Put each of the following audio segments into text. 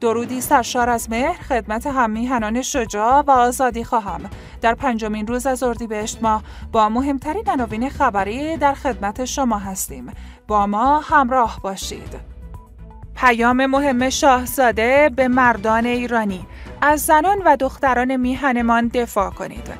درودی سرشار از مهر خدمت هممیهنان شجاع و آزادی خواهم در پنجمین روز از اردیبهشت ماه با مهمترین عناوین خبری در خدمت شما هستیم با ما همراه باشید پیام مهم شاهزاده به مردان ایرانی از زنان و دختران میهنمان دفاع کنید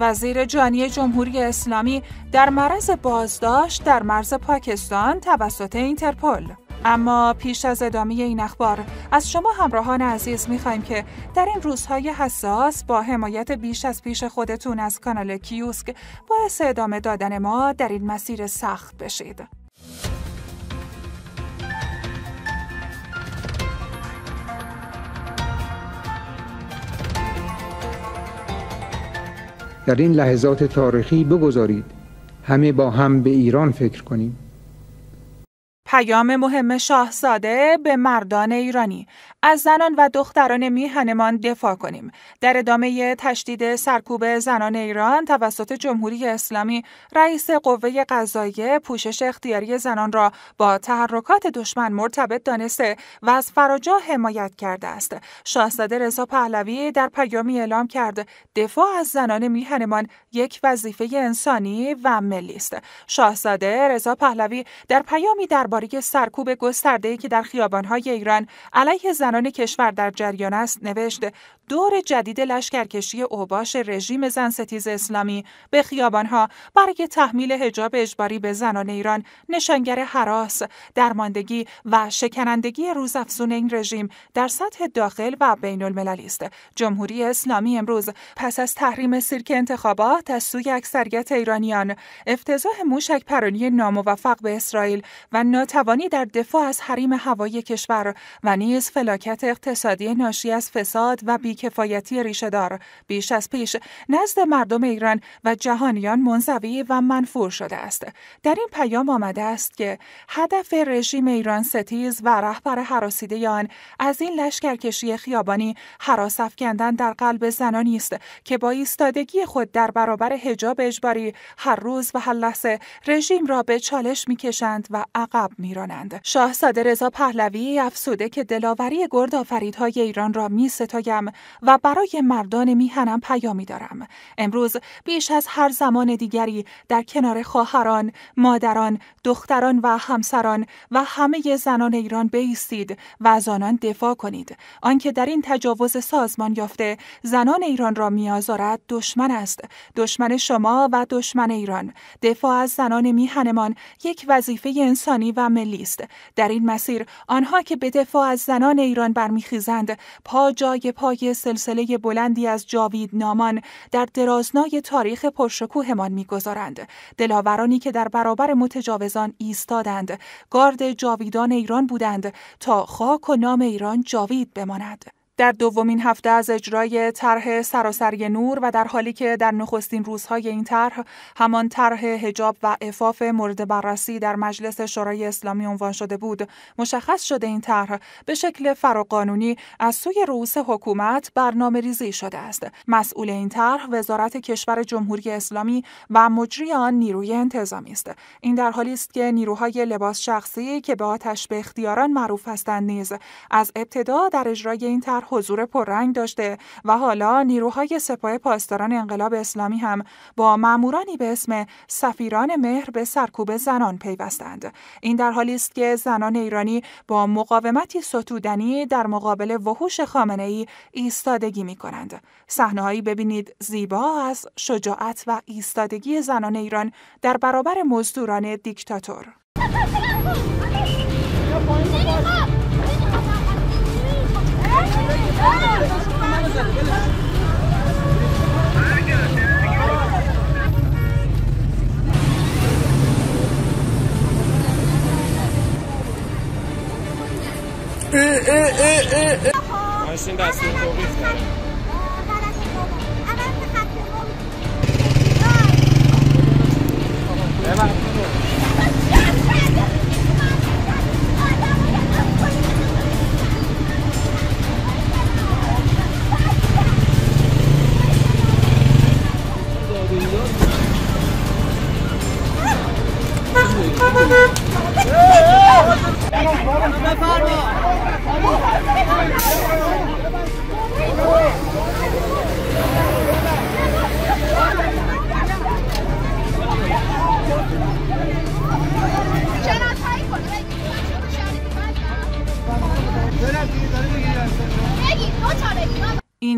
وزیر جانی جمهوری اسلامی در مرز بازداشت در مرز پاکستان توسط اینترپل اما پیش از ادامه این اخبار از شما همراهان عزیز میخوایم که در این روزهای حساس با حمایت بیش از پیش خودتون از کانال کیوسک باعث ادامه دادن ما در این مسیر سخت بشید. در این لحظات تاریخی بگذارید همه با هم به ایران فکر کنیم پیام مهم شاهزاده به مردان ایرانی از زنان و دختران میهنمان دفاع کنیم در ادامه تشدید سرکوب زنان ایران توسط جمهوری اسلامی رئیس قوه قضایه پوشش اختیاری زنان را با تحرکات دشمن مرتبط دانسته و از فراجا حمایت کرده است شاهزاده رضا پهلوی در پیامی اعلام کرد دفاع از زنان میهنمان یک وظیفه انسانی و ملی است شاهزاده رضا پهلوی در پیامی درباره درباره سرکوب گسترده‌ای که در خیابان‌های ایران علیه زنان کشور در جریان است نوشت دور جدید لشکرکشی اوباش رژیم زن اسلامی به خیابانها برای تحمیل هجاب اجباری به زنان ایران نشانگر حراس، درماندگی و شکنندگی روزافزون این رژیم در سطح داخل و بین المللی است. جمهوری اسلامی امروز پس از تحریم سیرک انتخابات از سوی اکثریت ایرانیان، افتضاح موشک پرانی ناموفق به اسرائیل و ناتوانی در دفاع از حریم هوایی کشور و نیز فلاکت اقتصادی ناشی از فساد و بی بیکفایتی ریشهدار بیش از پیش نزد مردم ایران و جهانیان منظوی و منفور شده است در این پیام آمده است که هدف رژیم ایران ستیز و رهبر حراسیده آن از این لشکرکشی خیابانی حراس افکندن در قلب زنانی است که با ایستادگی خود در برابر حجاب اجباری هر روز و هر لحظه رژیم را به چالش میکشند و عقب میرانند شاهزاده رضا پهلوی افسوده که دلاوری گرد آفریدهای ایران را می ستایم و برای مردان میهنم پیامی دارم. امروز بیش از هر زمان دیگری در کنار خواهران، مادران، دختران و همسران و همه زنان ایران بیستید و از آنان دفاع کنید. آنکه در این تجاوز سازمان یافته زنان ایران را میآزارد دشمن است. دشمن شما و دشمن ایران. دفاع از زنان میهنمان یک وظیفه انسانی و ملی است. در این مسیر آنها که به دفاع از زنان ایران برمیخیزند پا جای پای سلسله بلندی از جاوید نامان در درازنای تاریخ پرشکوهمان میگذارند دلاورانی که در برابر متجاوزان ایستادند گارد جاویدان ایران بودند تا خاک و نام ایران جاوید بماند در دومین هفته از اجرای طرح سراسری نور و در حالی که در نخستین روزهای این طرح همان طرح حجاب و عفاف مورد بررسی در مجلس شورای اسلامی عنوان شده بود مشخص شده این طرح به شکل فراقانونی از سوی رئوس حکومت برنامه ریزی شده است مسئول این طرح وزارت کشور جمهوری اسلامی و مجری آن نیروی انتظامی است این در حالی است که نیروهای لباس شخصی که به آتش به اختیاران معروف هستند نیز از ابتدا در اجرای این طرح حضور پررنگ داشته و حالا نیروهای سپاه پاسداران انقلاب اسلامی هم با مامورانی به اسم سفیران مهر به سرکوب زنان پیوستند این در حالی است که زنان ایرانی با مقاومتی ستودنی در مقابل وحوش خامنه ای ایستادگی می کنند صحنههایی ببینید زیبا از شجاعت و ایستادگی زنان ایران در برابر مزدوران دیکتاتور Eh, eh, eh, eh, eh. Mas ainda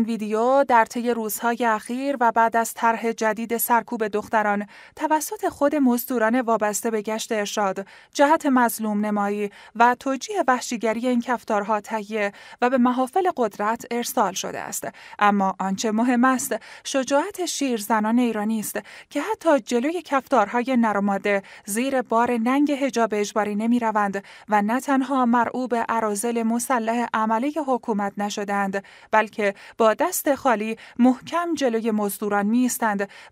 ویدیو در طی روزهای اخیر و بعد از طرح جدید سرکوب دختران توسط خود مزدوران وابسته به گشت ارشاد جهت مظلوم نمایی و توجیه وحشیگری این کفتارها تهیه و به محافل قدرت ارسال شده است اما آنچه مهم است شجاعت شیر زنان ایرانی است که حتی جلوی کفتارهای نرماده زیر بار ننگ حجاب اجباری نمی روند و نه تنها مرعوب عرازل مسلح عمله حکومت نشدند بلکه با دست خالی محکم جلوی مزدوران می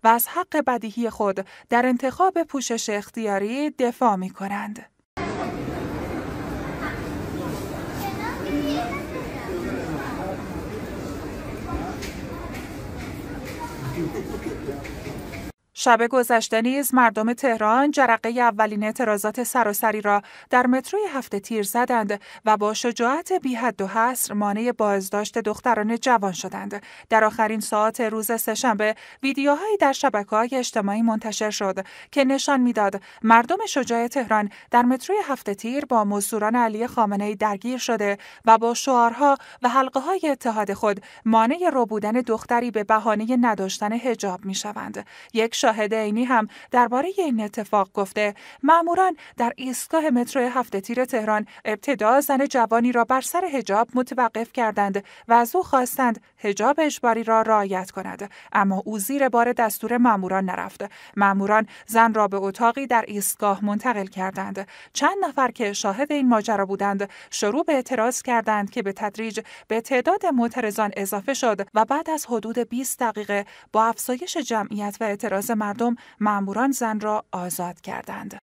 و از حق بدیهی خود در انتخاب پوشش اختیاری دفاع می کنند. شب گذشته نیز مردم تهران جرقه اولین اعتراضات سراسری را در متروی هفته تیر زدند و با شجاعت بی حد و حصر مانع بازداشت دختران جوان شدند. در آخرین ساعت روز سهشنبه ویدیوهایی در شبکه های اجتماعی منتشر شد که نشان میداد مردم شجاع تهران در متروی هفته تیر با مزدوران علی خامنه درگیر شده و با شعارها و حلقه های اتحاد خود مانع رو بودن دختری به بهانه نداشتن حجاب می شوند. یک شاهد عینی هم درباره این اتفاق گفته معمولا در ایستگاه مترو هفت تیر تهران ابتدا زن جوانی را بر سر هجاب متوقف کردند و از او خواستند هجاب اجباری را رعایت کند اما او زیر بار دستور ماموران نرفت ماموران زن را به اتاقی در ایستگاه منتقل کردند چند نفر که شاهد این ماجرا بودند شروع به اعتراض کردند که به تدریج به تعداد معترضان اضافه شد و بعد از حدود 20 دقیقه با افزایش جمعیت و اعتراض مردم مأموران زن را آزاد کردند.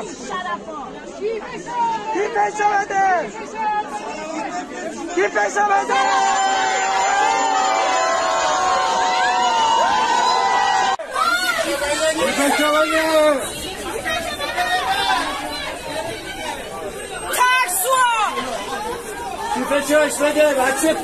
کیفش بده کیفش بده کیفش بده ترسو کیفش بده بچه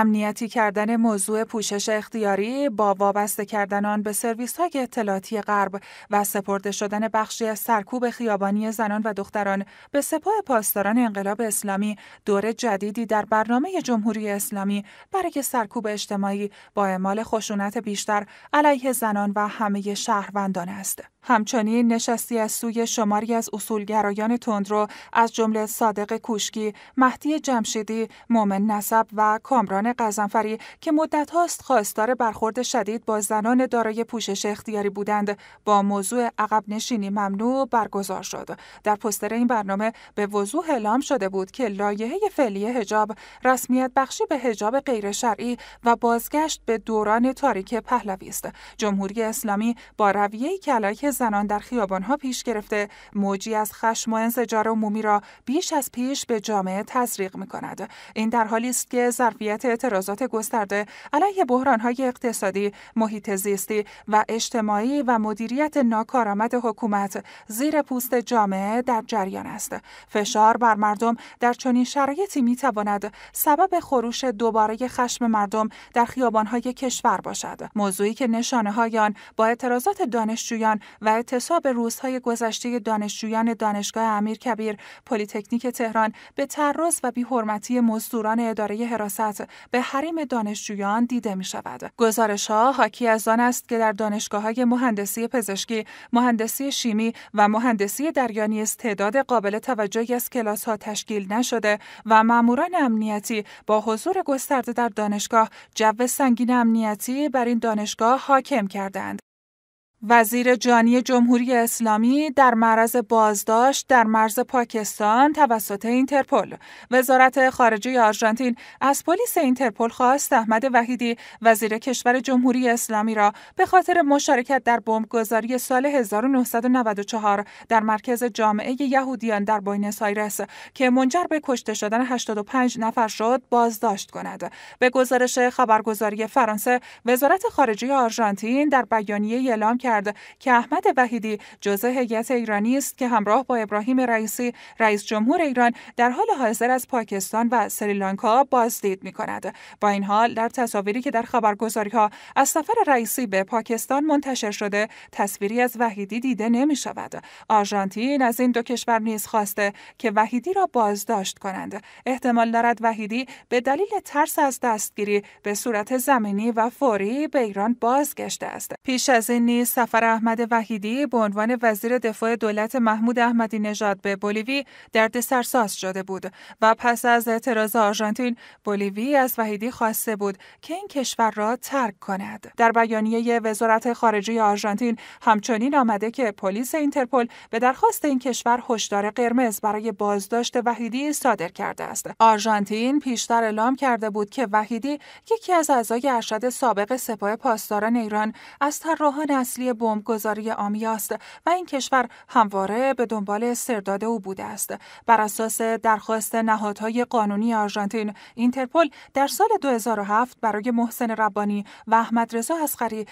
امنیتی کردن موضوع پوشش اختیاری با وابسته کردن آن به سرویس های اطلاعاتی غرب و سپرده شدن بخشی از سرکوب خیابانی زنان و دختران به سپاه پاسداران انقلاب اسلامی دور جدیدی در برنامه جمهوری اسلامی برای سرکوب اجتماعی با اعمال خشونت بیشتر علیه زنان و همه شهروندان است. همچنین نشستی از سوی شماری از اصولگرایان تندرو از جمله صادق کوشکی، مهدی جمشیدی، مومن نسب و کامران قزنفری که مدت هاست خواستار برخورد شدید با زنان دارای پوشش اختیاری بودند با موضوع عقب نشینی ممنوع برگزار شد در پستر این برنامه به وضوح اعلام شده بود که لایحه فعلی هجاب رسمیت بخشی به حجاب غیر شرعی و بازگشت به دوران تاریک پهلوی است جمهوری اسلامی با رویه کلاک زنان در خیابانها پیش گرفته موجی از خشم و انزجار عمومی را بیش از پیش به جامعه تزریق می کند. این در حالی است که ظرفیت اعتراضات گسترده علیه بحرانهای اقتصادی، محیط زیستی و اجتماعی و مدیریت ناکارآمد حکومت زیر پوست جامعه در جریان است. فشار بر مردم در چنین شرایطی می سبب خروش دوباره خشم مردم در خیابانهای کشور باشد. موضوعی که نشانه های آن با اعتراضات دانشجویان و اعتصاب روزهای گذشته دانشجویان دانشگاه امیرکبیر پلیتکنیک تهران به تعرض و بیحرمتی مزدوران اداره حراست به حریم دانشجویان دیده می شود. گزارش ها حاکی از آن است که در دانشگاه های مهندسی پزشکی، مهندسی شیمی و مهندسی دریانی تعداد قابل توجهی از کلاس ها تشکیل نشده و ماموران امنیتی با حضور گسترده در دانشگاه جو سنگین امنیتی بر این دانشگاه حاکم کردند. وزیر جانی جمهوری اسلامی در معرض بازداشت در مرز پاکستان توسط اینترپل وزارت خارجه آرژانتین از پلیس اینترپل خواست احمد وحیدی وزیر کشور جمهوری اسلامی را به خاطر مشارکت در بمبگذاری سال 1994 در مرکز جامعه یهودیان در بوینس آیرس که منجر به کشته شدن 85 نفر شد بازداشت کند به گزارش خبرگزاری فرانسه وزارت خارجه آرژانتین در بیانیه اعلام که که احمد وحیدی جزء هیئت ایرانی است که همراه با ابراهیم رئیسی رئیس جمهور ایران در حال حاضر از پاکستان و سریلانکا بازدید می کند. با این حال در تصاویری که در خبرگزاری ها از سفر رئیسی به پاکستان منتشر شده تصویری از وحیدی دیده نمی شود. آرژانتین از این دو کشور نیز خواسته که وحیدی را بازداشت کنند. احتمال دارد وحیدی به دلیل ترس از دستگیری به صورت زمینی و فوری به ایران بازگشته است. پیش از این نیز سفر احمد وحیدی به عنوان وزیر دفاع دولت محمود احمدی نژاد به بولیوی درد سرساز شده بود و پس از اعتراض آرژانتین بولیوی از وحیدی خواسته بود که این کشور را ترک کند در بیانیه وزارت خارجه آرژانتین همچنین آمده که پلیس اینترپل به درخواست این کشور هشدار قرمز برای بازداشت وحیدی صادر کرده است آرژانتین پیشتر اعلام کرده بود که وحیدی یکی از اعضای ارشد سابق سپاه پاسداران ایران از طراحان اصلی بمبگذاری آمیاست و این کشور همواره به دنبال سرداد او بوده است بر اساس درخواست نهادهای قانونی آرژانتین اینترپل در سال 2007 برای محسن ربانی و احمد رضا اسقری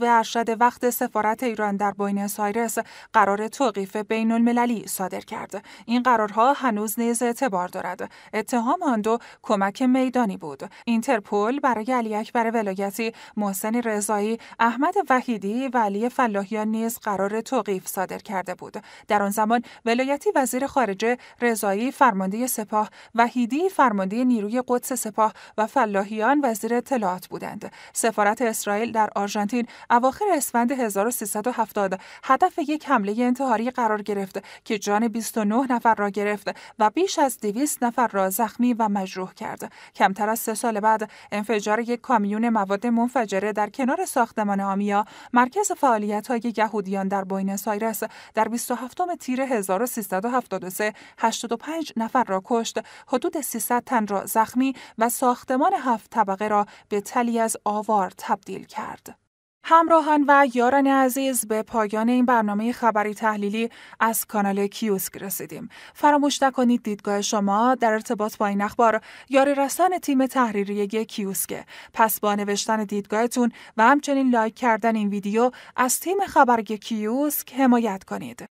به ارشد وقت سفارت ایران در بوینس آیرس قرار توقیف بین المللی صادر کرد این قرارها هنوز نیز اعتبار دارد اتهام آن دو کمک میدانی بود اینترپل برای علی اکبر ولایتی محسن رضایی احمد وحیدی و فلاحیان نیز قرار توقیف صادر کرده بود در آن زمان ولایتی وزیر خارجه رضایی فرمانده سپاه و وحیدی فرمانده نیروی قدس سپاه و فلاحیان وزیر اطلاعات بودند سفارت اسرائیل در آرژانتین اواخر اسفند 1370 هدف یک حمله انتحاری قرار گرفت که جان 29 نفر را گرفت و بیش از 200 نفر را زخمی و مجروح کرد کمتر از سه سال بعد انفجار یک کامیون مواد منفجره در کنار ساختمان آمیا مرکز های یهودیان در باین سایرس در 27 تیر 1373 85 نفر را کشت، حدود 300 تن را زخمی و ساختمان هفت طبقه را به تلی از آوار تبدیل کرد. همراهان و یاران عزیز به پایان این برنامه خبری تحلیلی از کانال کیوسک رسیدیم. فراموش نکنید دیدگاه شما در ارتباط با این اخبار یاری رسان تیم تحریریه کیوسکه. پس با نوشتن دیدگاهتون و همچنین لایک کردن این ویدیو از تیم خبری کیوسک حمایت کنید.